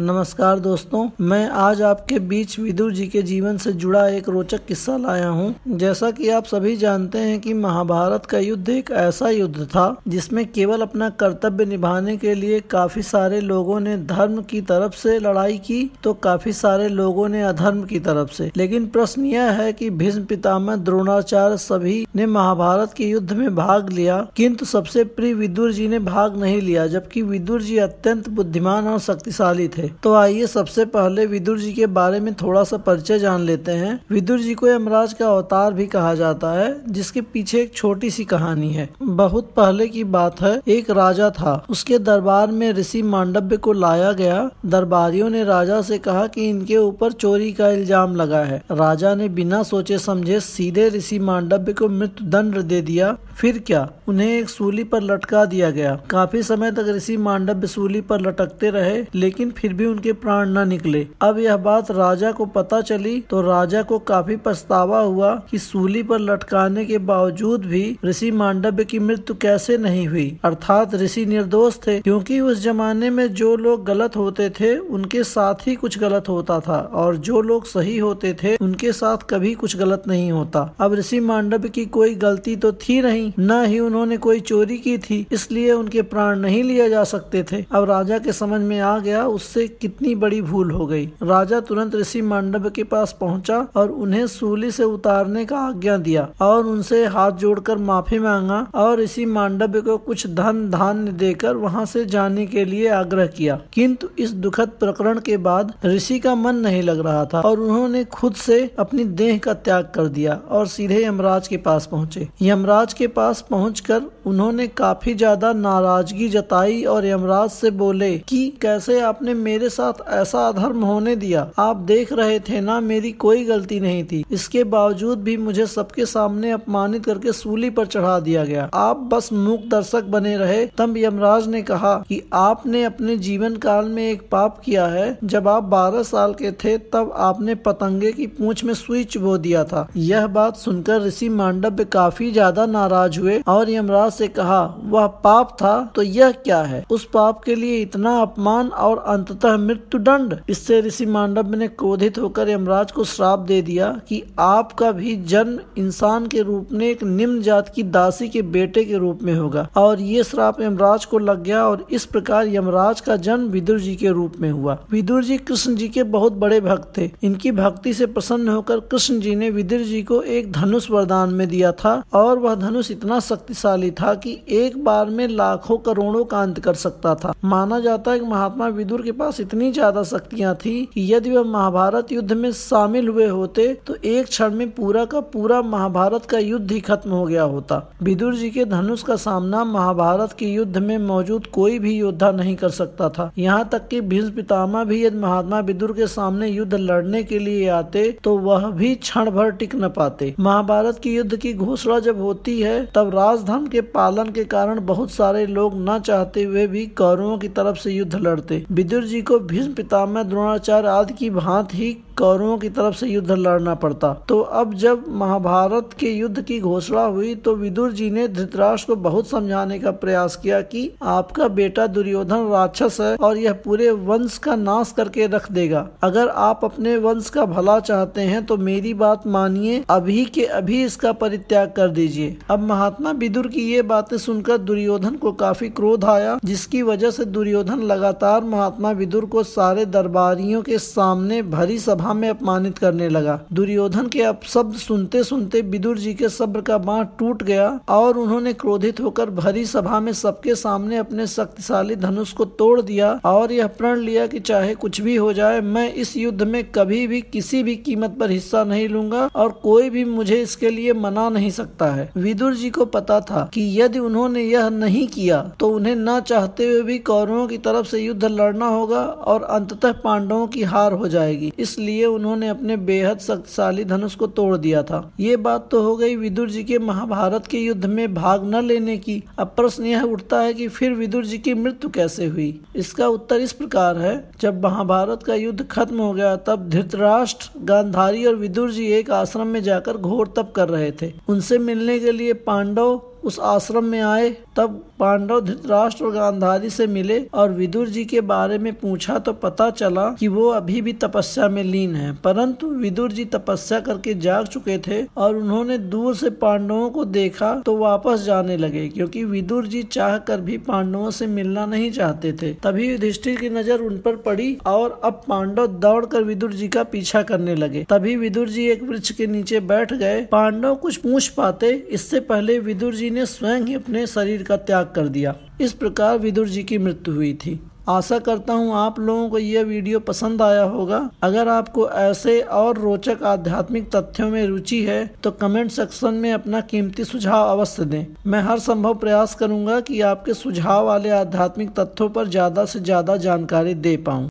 नमस्कार दोस्तों मैं आज आपके बीच विदुर जी के जीवन से जुड़ा एक रोचक किस्सा लाया हूं। जैसा कि आप सभी जानते हैं कि महाभारत का युद्ध एक ऐसा युद्ध था जिसमें केवल अपना कर्तव्य निभाने के लिए काफी सारे लोगों ने धर्म की तरफ से लड़ाई की तो काफी सारे लोगों ने अधर्म की तरफ से लेकिन प्रश्न यह है की भीष्म पितामह द्रोणाचार्य सभी ने महाभारत के युद्ध में भाग लिया किन्तु सबसे प्रिय विदुर जी ने भाग नहीं लिया जबकि विदुर जी अत्यंत बुद्धिमान और शक्तिशाली थे तो आइए सबसे पहले विदुर जी के बारे में थोड़ा सा परिचय जान लेते हैं विदुर जी को यमराज का अवतार भी कहा जाता है जिसके पीछे एक छोटी सी कहानी है बहुत पहले की बात है एक राजा था उसके दरबार में ऋषि मांडव्य को लाया गया दरबारियों ने राजा से कहा कि इनके ऊपर चोरी का इल्जाम लगा है राजा ने बिना सोचे समझे सीधे ऋषि मांडव्य को दंड दे दिया फिर क्या उन्हें एक सूली पर लटका दिया गया काफी समय तक ऋषि मांडव्य सूली पर लटकते रहे लेकिन फिर भी उनके प्राण न निकले अब यह बात राजा को पता चली तो राजा को काफी पछतावा हुआ कि सूली पर लटकाने के बावजूद भी ऋषि मांडव्य की मृत्यु कैसे नहीं हुई अर्थात ऋषि निर्दोष थे क्योंकि उस जमाने में जो लोग गलत होते थे उनके साथ ही कुछ गलत होता था और जो लोग सही होते थे उनके साथ कभी कुछ गलत नहीं होता अब ऋषि मांडव्य की कोई गलती तो थी नहीं न ही उन्होंने कोई चोरी की थी इसलिए उनके प्राण नहीं लिए जा सकते थे अब राजा के समझ में आ गया उससे से कितनी बड़ी भूल हो गई राजा तुरंत ऋषि मंडप के पास पहुंचा और उन्हें सूली से उतारने का आज्ञा दिया और उनसे हाथ जोड़कर माफी मांगा और ऋषि मांडव्य को कुछ धन धान्य देकर वहां से जाने के लिए आग्रह किया किंतु इस दुखद प्रकरण के बाद ऋषि का मन नहीं लग रहा था और उन्होंने खुद से अपनी देह का त्याग कर दिया और सीधे यमराज के पास पहुंचे यमराज के पास पहुँच उन्होंने काफी ज्यादा नाराजगी जताई और यमराज से बोले की कैसे आपने मेरे साथ ऐसा अधर्म होने दिया आप देख रहे थे ना मेरी कोई गलती नहीं थी इसके बावजूद भी मुझे सबके सामने अपमानित करके सूली पर चढ़ा दिया गया आप बस मूक दर्शक बने रहे तब यमराज ने कहा कि आपने अपने जीवन काल में एक पाप किया है जब आप बारह साल के थे तब आपने पतंगे की पूछ में सुई चुबो दिया था यह बात सुनकर ऋषि मांडव्य काफी ज्यादा नाराज हुए और यमराज से कहा वह पाप था तो यह क्या है उस पाप के लिए इतना अपमान और अंत अंततः दंड इससे ऋषि मांडव ने क्रोधित होकर यमराज को श्राप दे दिया कि आपका भी जन्म इंसान के रूप में एक निम्न जात की दासी के बेटे के रूप में होगा और ये श्राप यमराज को लग गया और इस प्रकार यमराज का जन्म विदुर जी के रूप में हुआ विदुर जी कृष्ण जी के बहुत बड़े भक्त थे इनकी भक्ति से प्रसन्न होकर कृष्ण जी ने विदुर जी को एक धनुष वरदान में दिया था और वह धनुष इतना शक्तिशाली था कि एक बार में लाखों करोड़ों का अंत कर सकता था माना जाता है कि महात्मा विदुर के पास पास इतनी ज्यादा शक्तियाँ थी कि यदि वह महाभारत युद्ध में शामिल हुए होते तो एक क्षण में पूरा का पूरा महाभारत का युद्ध ही खत्म हो गया होता विदुर जी के धनुष का सामना महाभारत के युद्ध में मौजूद कोई भी योद्धा नहीं कर सकता था यहाँ तक कि भीष्म पितामह भी यदि महात्मा विदुर के सामने युद्ध लड़ने के लिए आते तो वह भी क्षण भर टिक न पाते महाभारत के युद्ध की घोषणा जब होती है तब राजधर्म के पालन के कारण बहुत सारे लोग न चाहते हुए भी कौरवों की तरफ से युद्ध लड़ते विदुर जी जी को भीष्म पितामह द्रोणाचार्य आदि की भांति ही कौरवों की तरफ से युद्ध लड़ना पड़ता तो अब जब महाभारत के युद्ध की घोषणा हुई तो विदुर जी ने धृतराष्ट्र को बहुत समझाने का प्रयास किया कि आपका बेटा दुर्योधन राक्षस है और यह पूरे वंश का नाश करके रख देगा अगर आप अपने वंश का भला चाहते हैं तो मेरी बात मानिए अभी के अभी इसका परित्याग कर दीजिए अब महात्मा विदुर की ये बातें सुनकर दुर्योधन को काफी क्रोध आया जिसकी वजह से दुर्योधन लगातार महात्मा विदुर को सारे दरबारियों के सामने भरी सभा सभा में अपमानित करने लगा दुर्योधन के अपशब्द सुनते सुनते विदुर जी के सब्र का बाह टूट गया और उन्होंने क्रोधित होकर भरी सभा में सबके सामने अपने शक्तिशाली धनुष को तोड़ दिया और यह प्रण लिया कि चाहे कुछ भी हो जाए मैं इस युद्ध में कभी भी किसी भी कीमत पर हिस्सा नहीं लूंगा और कोई भी मुझे इसके लिए मना नहीं सकता है विदुर जी को पता था कि यदि उन्होंने यह नहीं किया तो उन्हें न चाहते हुए भी कौरवों की तरफ से युद्ध लड़ना होगा और अंततः पांडवों की हार हो जाएगी इसलिए लिए उन्होंने अपने बेहद शक्तिशाली धनुष को तोड़ दिया था ये बात तो हो गई विदुर जी के महाभारत के युद्ध में भाग न लेने की अब प्रश्न यह उठता है कि फिर विदुर जी की मृत्यु कैसे हुई इसका उत्तर इस प्रकार है जब महाभारत का युद्ध खत्म हो गया तब धृतराष्ट्र गांधारी और विदुर जी एक आश्रम में जाकर घोर तप कर रहे थे उनसे मिलने के लिए पांडव उस आश्रम में आए तब पांडव धृतराष्ट्र और गांधारी से मिले और विदुर जी के बारे में पूछा तो पता चला कि वो अभी भी तपस्या में लीन है परंतु विदुर जी तपस्या करके जाग चुके थे और उन्होंने दूर से पांडवों को देखा तो वापस जाने लगे क्योंकि विदुर जी चाह कर भी पांडवों से मिलना नहीं चाहते थे तभी युधिष्ठिर की नजर उन पर पड़ी और अब पांडव दौड़ कर विदुर जी का पीछा करने लगे तभी विदुर जी एक वृक्ष के नीचे बैठ गए पांडव कुछ पूछ पाते इससे पहले विदुर जी जी ने स्वयं ही अपने शरीर का त्याग कर दिया इस प्रकार विदुर जी की मृत्यु हुई थी आशा करता हूँ आप लोगों को यह वीडियो पसंद आया होगा अगर आपको ऐसे और रोचक आध्यात्मिक तथ्यों में रुचि है तो कमेंट सेक्शन में अपना कीमती सुझाव अवश्य दें मैं हर संभव प्रयास करूँगा कि आपके सुझाव वाले आध्यात्मिक तथ्यों पर ज़्यादा से ज़्यादा जानकारी दे पाऊँ